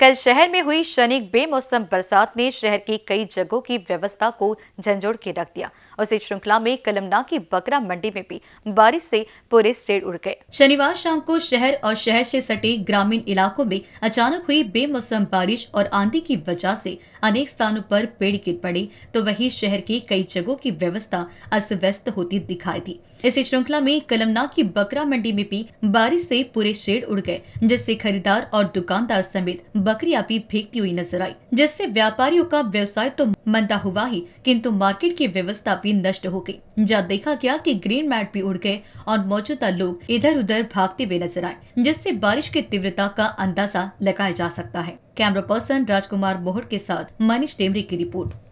कल शहर में हुई क्षणिक बेमौसम बरसात ने शहर की कई जगहों की व्यवस्था को झंझोड़ के रख दिया और इस श्रृंखला में कलमना की बकरा मंडी में भी बारिश से पूरे सेड़ उड़ गए शनिवार शाम को शहर और शहर से सटे ग्रामीण इलाकों में अचानक हुई बेमौसम बारिश और आंधी की वजह से अनेक स्थानों पर पेड़ गिर पड़े तो वही शहर की कई जगहों की व्यवस्था अस्त व्यस्त होती दिखाई दी इसी श्रृंखला में कलमना की बकरा मंडी में भी बारिश से पूरे शेड उड़ गए जिससे खरीदार और दुकानदार समेत बकरियां भी फेंकती हुई नजर आई जिससे व्यापारियों का व्यवसाय तो मंदा हुआ ही किंतु मार्केट की व्यवस्था भी नष्ट हो गई जहाँ देखा गया कि ग्रीन मैट भी उड़ गए और मौजूदा लोग इधर उधर भागते हुए नजर आए जिससे बारिश की तीव्रता का अंदाजा लगाया जा सकता है कैमरा पर्सन राजकुमार मोहट के साथ मनीष टेमरी की रिपोर्ट